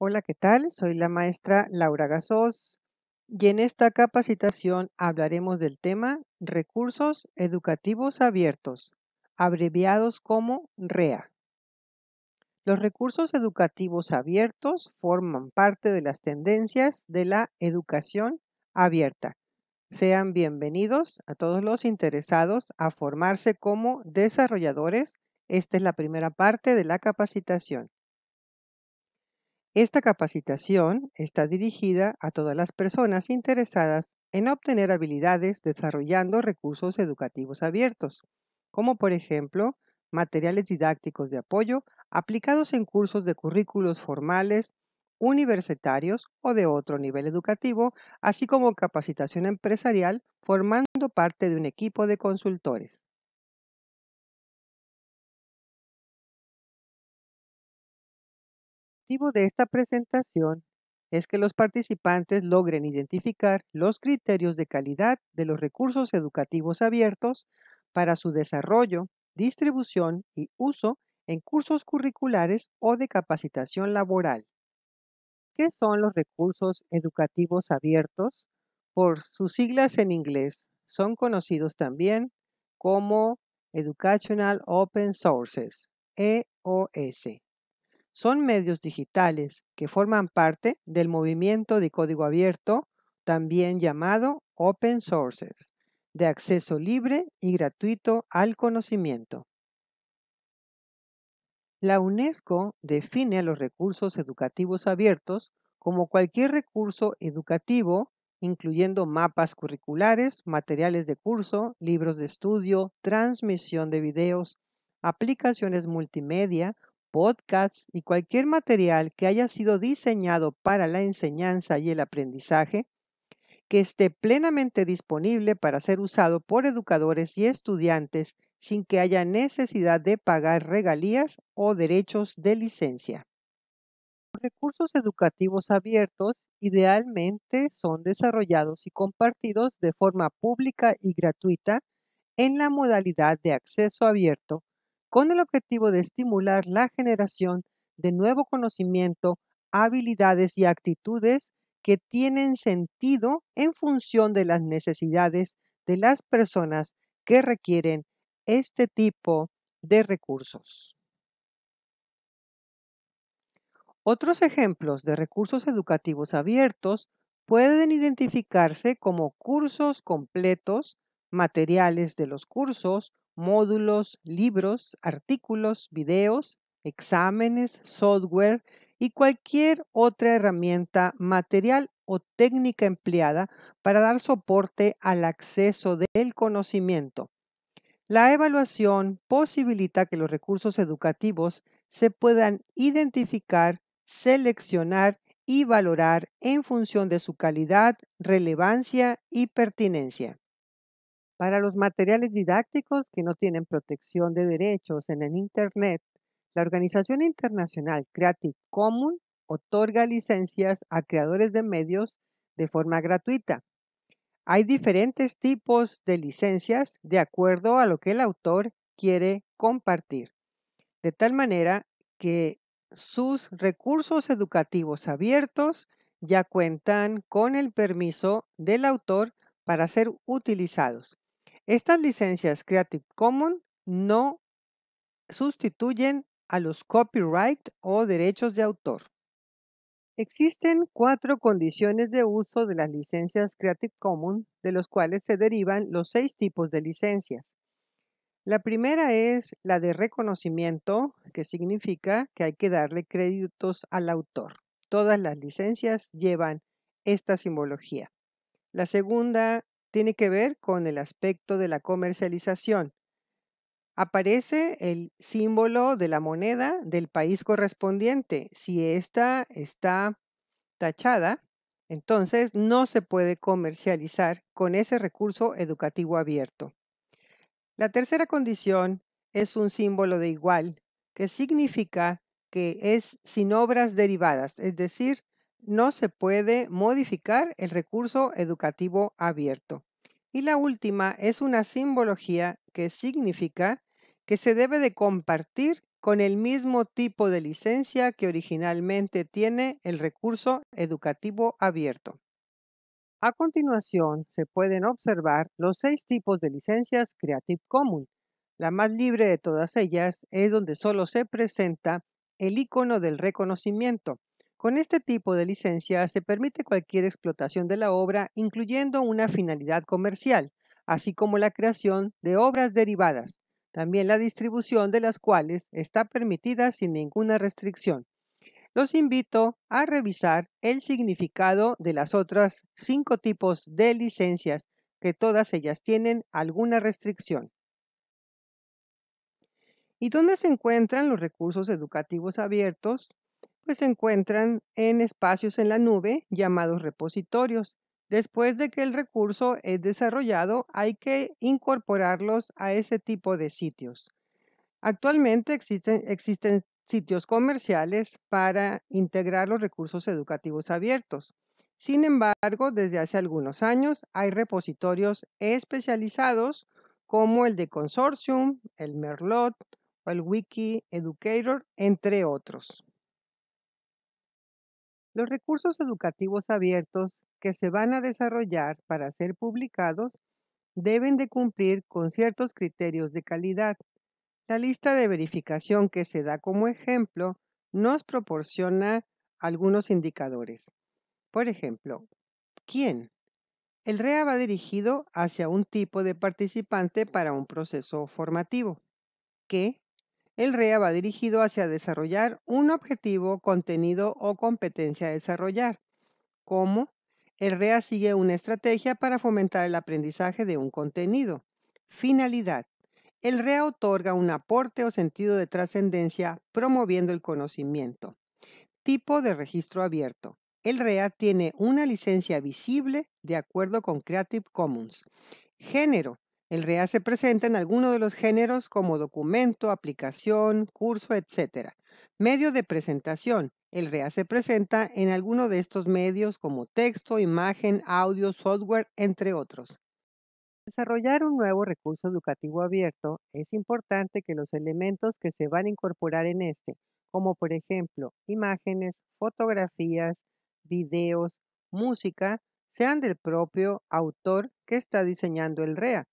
Hola, ¿qué tal? Soy la maestra Laura Gasos y en esta capacitación hablaremos del tema Recursos Educativos Abiertos, abreviados como REA. Los recursos educativos abiertos forman parte de las tendencias de la educación abierta. Sean bienvenidos a todos los interesados a formarse como desarrolladores. Esta es la primera parte de la capacitación. Esta capacitación está dirigida a todas las personas interesadas en obtener habilidades desarrollando recursos educativos abiertos, como por ejemplo materiales didácticos de apoyo aplicados en cursos de currículos formales, universitarios o de otro nivel educativo, así como capacitación empresarial formando parte de un equipo de consultores. objetivo de esta presentación es que los participantes logren identificar los criterios de calidad de los recursos educativos abiertos para su desarrollo, distribución y uso en cursos curriculares o de capacitación laboral. ¿Qué son los recursos educativos abiertos? Por sus siglas en inglés, son conocidos también como Educational Open Sources, EOS son medios digitales que forman parte del movimiento de código abierto, también llamado Open Sources, de acceso libre y gratuito al conocimiento. La UNESCO define a los recursos educativos abiertos como cualquier recurso educativo incluyendo mapas curriculares, materiales de curso, libros de estudio, transmisión de videos, aplicaciones multimedia podcasts y cualquier material que haya sido diseñado para la enseñanza y el aprendizaje, que esté plenamente disponible para ser usado por educadores y estudiantes sin que haya necesidad de pagar regalías o derechos de licencia. Los recursos educativos abiertos idealmente son desarrollados y compartidos de forma pública y gratuita en la modalidad de acceso abierto con el objetivo de estimular la generación de nuevo conocimiento, habilidades y actitudes que tienen sentido en función de las necesidades de las personas que requieren este tipo de recursos. Otros ejemplos de recursos educativos abiertos pueden identificarse como cursos completos, materiales de los cursos módulos, libros, artículos, videos, exámenes, software y cualquier otra herramienta material o técnica empleada para dar soporte al acceso del conocimiento. La evaluación posibilita que los recursos educativos se puedan identificar, seleccionar y valorar en función de su calidad, relevancia y pertinencia. Para los materiales didácticos que no tienen protección de derechos en el Internet, la organización internacional Creative Commons otorga licencias a creadores de medios de forma gratuita. Hay diferentes tipos de licencias de acuerdo a lo que el autor quiere compartir, de tal manera que sus recursos educativos abiertos ya cuentan con el permiso del autor para ser utilizados. Estas licencias Creative Commons no sustituyen a los copyright o derechos de autor. Existen cuatro condiciones de uso de las licencias Creative Commons, de los cuales se derivan los seis tipos de licencias. La primera es la de reconocimiento, que significa que hay que darle créditos al autor. Todas las licencias llevan esta simbología. La segunda tiene que ver con el aspecto de la comercialización. Aparece el símbolo de la moneda del país correspondiente. Si esta está tachada, entonces no se puede comercializar con ese recurso educativo abierto. La tercera condición es un símbolo de igual, que significa que es sin obras derivadas, es decir, no se puede modificar el recurso educativo abierto. Y la última es una simbología que significa que se debe de compartir con el mismo tipo de licencia que originalmente tiene el recurso educativo abierto. A continuación, se pueden observar los seis tipos de licencias Creative Commons. La más libre de todas ellas es donde solo se presenta el icono del reconocimiento, con este tipo de licencia se permite cualquier explotación de la obra, incluyendo una finalidad comercial, así como la creación de obras derivadas, también la distribución de las cuales está permitida sin ninguna restricción. Los invito a revisar el significado de las otras cinco tipos de licencias, que todas ellas tienen alguna restricción. ¿Y dónde se encuentran los recursos educativos abiertos? Pues, se encuentran en espacios en la nube llamados repositorios. Después de que el recurso es desarrollado, hay que incorporarlos a ese tipo de sitios. Actualmente existen, existen sitios comerciales para integrar los recursos educativos abiertos. Sin embargo, desde hace algunos años hay repositorios especializados como el de Consortium, el Merlot o el Wiki Educator, entre otros. Los recursos educativos abiertos que se van a desarrollar para ser publicados deben de cumplir con ciertos criterios de calidad. La lista de verificación que se da como ejemplo nos proporciona algunos indicadores. Por ejemplo, ¿quién? El REA va dirigido hacia un tipo de participante para un proceso formativo. ¿Qué? El REA va dirigido hacia desarrollar un objetivo, contenido o competencia a desarrollar. ¿Cómo? El REA sigue una estrategia para fomentar el aprendizaje de un contenido. Finalidad. El REA otorga un aporte o sentido de trascendencia promoviendo el conocimiento. Tipo de registro abierto. El REA tiene una licencia visible de acuerdo con Creative Commons. Género. El REA se presenta en alguno de los géneros como documento, aplicación, curso, etc. Medio de presentación. El REA se presenta en alguno de estos medios como texto, imagen, audio, software, entre otros. Desarrollar un nuevo recurso educativo abierto es importante que los elementos que se van a incorporar en este, como por ejemplo imágenes, fotografías, videos, música, sean del propio autor que está diseñando el REA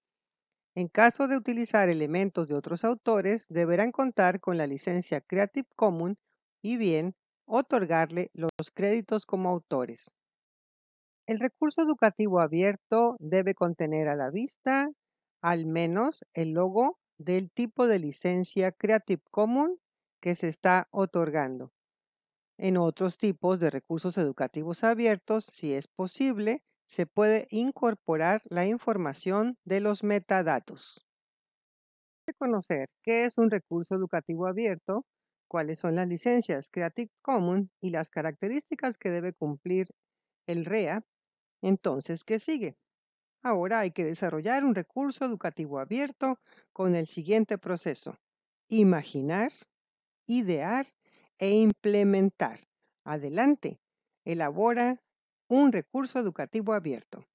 en caso de utilizar elementos de otros autores, deberán contar con la licencia Creative Commons y bien otorgarle los créditos como autores. El recurso educativo abierto debe contener a la vista al menos el logo del tipo de licencia Creative Commons que se está otorgando. En otros tipos de recursos educativos abiertos, si es posible, se puede incorporar la información de los metadatos. Reconocer qué es un recurso educativo abierto, cuáles son las licencias Creative Commons y las características que debe cumplir el REA, entonces, ¿qué sigue? Ahora hay que desarrollar un recurso educativo abierto con el siguiente proceso. Imaginar, idear e implementar. Adelante, elabora, un recurso educativo abierto.